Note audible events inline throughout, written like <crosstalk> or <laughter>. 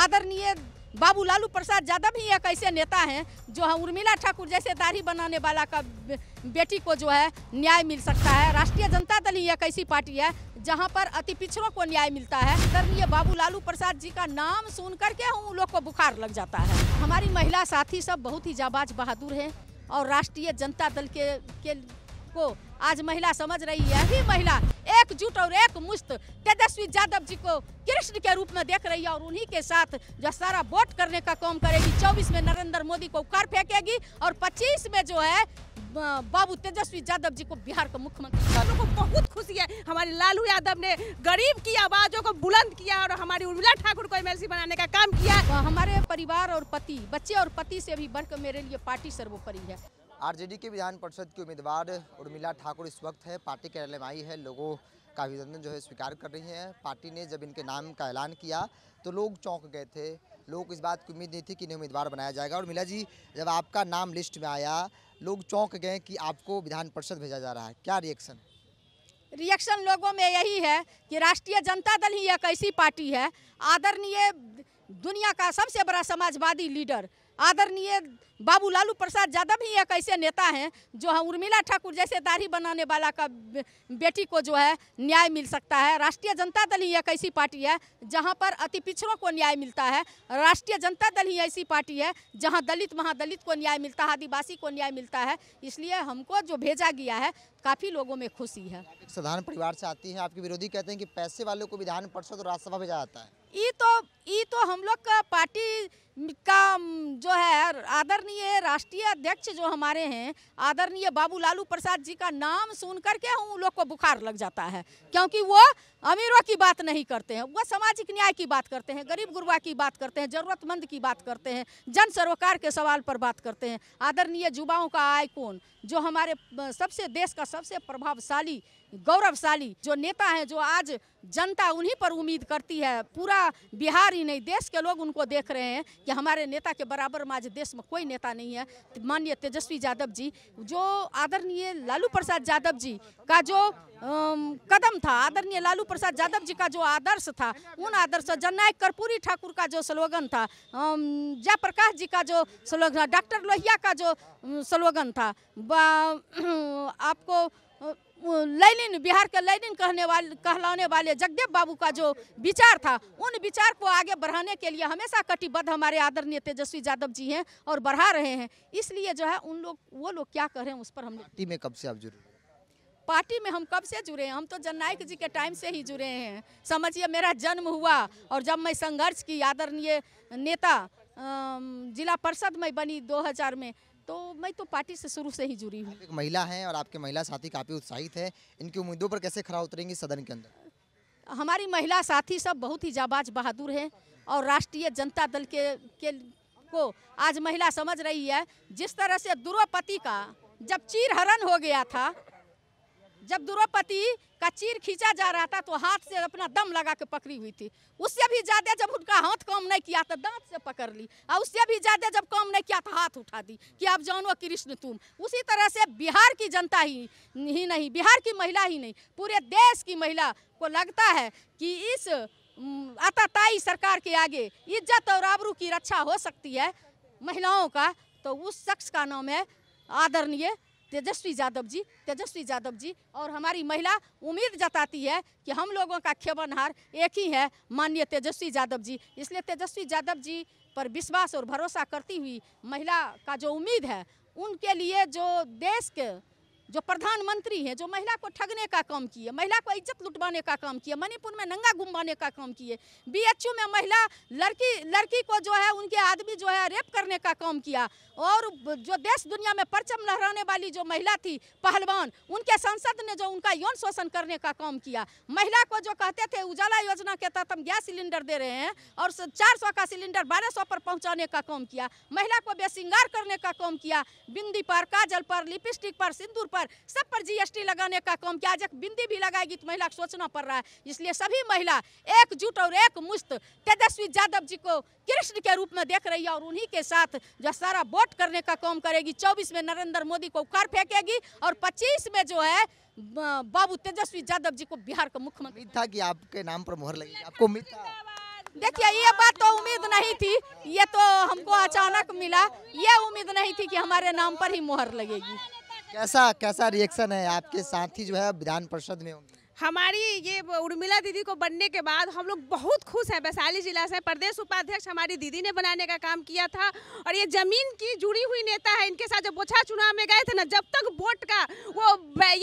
आदरणीय बाबू लालू प्रसाद यादव ही एक ऐसे नेता हैं जो हम उर्मिला ठाकुर जैसे दाढ़ी बनाने वाला का बेटी को जो है न्याय मिल सकता है राष्ट्रीय जनता दल ही एक ऐसी पार्टी है जहां पर अति पिछड़ों को न्याय मिलता है आदरणीय बाबू लालू प्रसाद जी का नाम सुन करके उन लोग को बुखार लग जाता है हमारी महिला साथी सब बहुत ही जाबाज बहादुर हैं और राष्ट्रीय जनता दल के, के को आज महिला समझ रही है ही महिला एकजुट और एक मुश्त तेजस्वी यादव जी को कृष्ण के रूप में देख रही है और उन्हीं के साथ जो सारा वोट करने का काम करेगी चौबीस में नरेंद्र मोदी को कर फेंकेगी और पच्चीस में जो है बाबू तेजस्वी यादव जी को बिहार का मुख्यमंत्री हम को बहुत खुशी है हमारे लालू यादव ने गरीब की आवाजों को बुलंद किया और हमारी उर्मिला ठाकुर को एमएलसी बनाने का काम किया हमारे परिवार और पति बच्चे और पति से भी बढ़कर मेरे लिए पार्टी सर्वोपरि है आरजेडी के विधान परिषद की उम्मीदवार उर्मिला ठाकुर इस वक्त है पार्टी कार्यालय में आई है लोगों का अभिनंदन जो है स्वीकार कर रही हैं पार्टी ने जब इनके नाम का ऐलान किया तो लोग चौंक गए थे लोग इस बात की उम्मीद नहीं थी कि इन्हें उम्मीदवार बनाया जाएगा और मिला जी जब आपका नाम लिस्ट में आया लोग चौंक गए कि आपको विधान परिषद भेजा जा रहा है क्या रिएक्शन रिएक्शन लोगों में यही है कि राष्ट्रीय जनता दल ही एक ऐसी पार्टी है आदरणीय दुनिया का सबसे बड़ा समाजवादी लीडर आदरणीय बाबू लालू प्रसाद यादव ही एक ऐसे नेता हैं जो हाँ उर्मिला ठाकुर जैसे दाढ़ी बनाने वाला का बेटी को जो है न्याय मिल सकता है राष्ट्रीय जनता दल ही एक ऐसी पार्टी है जहां पर अति पिछड़ों को न्याय मिलता है राष्ट्रीय जनता दल ही ऐसी पार्टी है जहां दलित महादलित को न्याय मिलता है आदिवासी को न्याय मिलता है इसलिए हमको जो भेजा गया है काफ़ी लोगों में खुशी है साधारण परिवार से आती है आपके विरोधी कहते हैं कि पैसे वालों को विधान परिषद और राज्यसभा भेजा जाता है ये तो ये तो हम लोग का पार्टी का जो आदरणीय राष्ट्रीय अध्यक्ष जो हमारे हैं आदरणीय बाबू लालू प्रसाद जी का नाम सुन करके उन लोग को बुखार लग जाता है क्योंकि वो अमीरों की बात नहीं करते हैं वो सामाजिक न्याय की बात करते हैं गरीब गुरबा की बात करते हैं ज़रूरतमंद की बात करते हैं जन सरोकार के सवाल पर बात करते हैं आदरणीय युवाओं का आयकोन जो हमारे सबसे देश का सबसे प्रभावशाली गौरवशाली जो नेता हैं जो आज जनता उन्हीं पर उम्मीद करती है पूरा बिहार ही नहीं देश के लोग उनको देख रहे हैं कि हमारे नेता के बराबर में आज देश में कोई नेता नहीं है माननीय तेजस्वी यादव जी जो आदरणीय लालू प्रसाद यादव जी का जो आम, कदम था आदरणीय लालू प्रसाद यादव जी का जो आदर्श था उन आदर्श जननायक कर्पूरी ठाकुर का जो स्लोगन था जयप्रकाश जी का जो स्लोगन डॉक्टर लोहिया का जो स्लोगन था <clears throat> आपको लेनिन बिहार के लेनिन कहने वाले कहलाने वाले जगदेव बाबू का जो विचार था उन विचार को आगे बढ़ाने के लिए हमेशा कटिबद्ध हमारे आदरणीय तेजस्वी यादव जी हैं और बढ़ा रहे हैं इसलिए जो है उन लोग वो लोग क्या करें उस पर हम पार्टी में कब से आप जुड़े पार्टी में हम कब से जुड़े हैं हम तो जननायक जी के टाइम से ही जुड़े हैं समझिए मेरा जन्म हुआ और जब मैं संघर्ष की आदरणीय नेता जिला परिषद में बनी 2000 में तो मैं तो पार्टी से शुरू से ही जुड़ी हूँ एक महिला हैं और आपके महिला साथी काफ़ी उत्साहित है इनकी उम्मीदों पर कैसे खड़ा उतरेंगी सदन के अंदर हमारी महिला साथी सब बहुत ही जाबाज बहादुर हैं और राष्ट्रीय जनता दल के, के को आज महिला समझ रही है जिस तरह से द्रौपदी का जब चीरहरण हो गया था जब द्रौपदी का चीर खींचा जा रहा था तो हाथ से अपना दम लगा के पकड़ी हुई थी उससे भी ज़्यादा जब उनका हाथ काम नहीं किया तो दांत से पकड़ ली और उससे भी ज़्यादा जब काम नहीं किया तो हाथ उठा दी कि आप जानो कृष्ण तुम उसी तरह से बिहार की जनता ही ही नहीं बिहार की महिला ही नहीं पूरे देश की महिला को लगता है कि इस आताताई सरकार के आगे इज्जत और आबरू की रक्षा हो सकती है महिलाओं का तो उस शख्स का नाम है आदरणीय तेजस्वी यादव जी तेजस्वी यादव जी और हमारी महिला उम्मीद जताती है कि हम लोगों का खेवनहार एक ही है माननीय तेजस्वी यादव जी इसलिए तेजस्वी यादव जी पर विश्वास और भरोसा करती हुई महिला का जो उम्मीद है उनके लिए जो देश के जो प्रधानमंत्री है जो महिला को ठगने का काम किए महिला को इज्जत लुटवाने का काम किए मणिपुर में नंगा घुमवाने का काम किए बीएचयू में महिला लड़की लड़की को जो है उनके आदमी जो है रेप करने का काम किया और जो देश दुनिया में परचम लहराने वाली जो महिला थी पहलवान उनके सांसद ने जो उनका यौन शोषण करने का काम किया महिला को जो कहते थे उजाला योजना के तहत हम गैस सिलेंडर दे रहे हैं और चार सौ का सिलेंडर बारह सौ पर पहुंचाने का काम किया महिला को बेसिंगार करने का काम किया बिंदी पर काजल पर लिपस्टिक पर सिंदूर पर पर सब पर जीएसटी लगाने का काम किया जब बिंदी भी लगाएगी तो महिला सोचना पड़ रहा है इसलिए सभी महिला एकजुट और एक मुश्त तेजस्वी यादव जी को कृष्ण के रूप में देख रही है और उन्हीं के साथ जो सारा वोट करने का काम करेगी चौबीस में नरेंद्र मोदी को कर फेंकेगी और पच्चीस में जो है बाबू तेजस्वी यादव जी को बिहार का मुख्यमंत्री था कि आपके नाम पर मोहर लगी आपको उम्मीद देखिए ये बात तो उम्मीद नहीं थी ये तो हमको अचानक मिला ये उम्मीद नहीं थी कि हमारे नाम पर ही मोहर लगेगी कैसा कैसा रिएक्शन है आपके साथी जो है विधान परिषद में होंगे हमारी ये उर्मिला दीदी को बनने के बाद हम लोग बहुत खुश हैं वैशाली जिला से प्रदेश उपाध्यक्ष हमारी दीदी ने बनाने का काम किया था और ये जमीन की जुड़ी हुई नेता है इनके साथ जब बोछा चुनाव में गए थे ना जब तक वोट का वो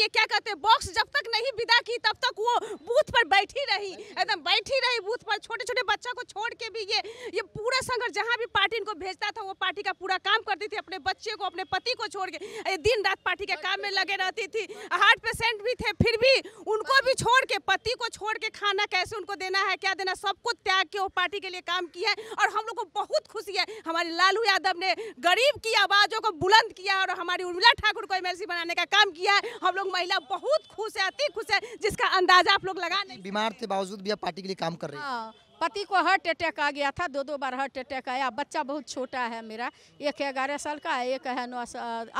ये क्या कहते हैं बॉक्स जब तक नहीं विदा की तब तक वो बूथ पर बैठी रही एकदम बैठी रही बूथ पर छोटे छोटे बच्चा को छोड़ के भी ये ये पूरा संघर्ष जहाँ भी पार्टी इनको भेजता था वो पार्टी का पूरा काम करती थी अपने बच्चे को अपने पति को छोड़ के दिन रात पार्टी के काम में लगे रहती थी हार्ट पेशेंट भी थे फिर भी उनको भी छोड़ के पति को छोड़ के खाना कैसे उनको देना है क्या देना सबको त्याग के वो पार्टी के लिए काम किया है और हम लोग को बहुत खुशी है हमारे लालू यादव ने गरीब की आवाज़ों को बुलंद किया और हमारी उर्मिला ठाकुर को एम बनाने का काम किया है हम लोग महिला बहुत खुश है अति खुश है जिसका अंदाजा आप लोग लगा नहीं बीमार के बावजूद भी आप पार्टी के लिए काम कर रहे हैं हाँ, पति को हार्ट अटैक आ गया था दो दो बार हार्ट अटैक आया बच्चा बहुत छोटा है मेरा एक है ग्यारह साल का एक है नौ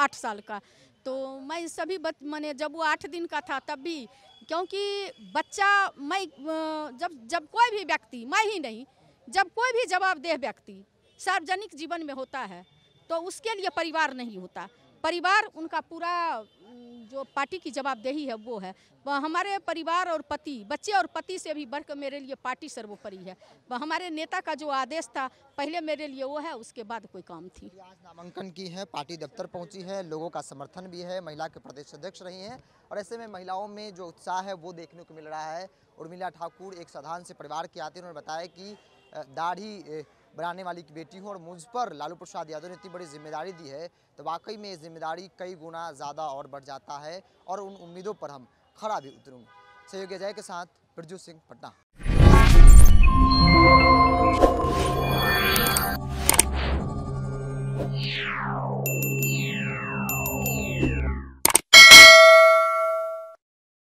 आठ साल का तो मैं सभी बच मैंने जब वो आठ दिन का था तब भी क्योंकि बच्चा मैं जब जब कोई भी व्यक्ति मैं ही नहीं जब कोई भी जवाबदेह व्यक्ति सार्वजनिक जीवन में होता है तो उसके लिए परिवार नहीं होता परिवार उनका पूरा जो पार्टी की जवाबदेही है वो है वह हमारे परिवार और पति बच्चे और पति से भी बढ़कर मेरे लिए पार्टी सर्वोपरि है वह हमारे नेता का जो आदेश था पहले मेरे लिए वो है उसके बाद कोई काम थी आज नामांकन की है पार्टी दफ्तर पहुंची है लोगों का समर्थन भी है महिला के प्रदेश अध्यक्ष रही हैं और ऐसे में महिलाओं में जो उत्साह है वो देखने को मिल रहा है उर्मिला ठाकुर एक साधारण से परिवार की आती उन्होंने बताया कि दाढ़ी बनाने वाली की बेटी हूँ और मुझ पर लालू प्रसाद यादव ने इतनी बड़ी जिम्मेदारी दी है तो वाकई में ये जिम्मेदारी कई गुना ज़्यादा और बढ़ जाता है और उन उम्मीदों पर हम खड़ा भी उतरूँगा सहयोग अजय के साथ प्रजू सिंह पटना Yeah.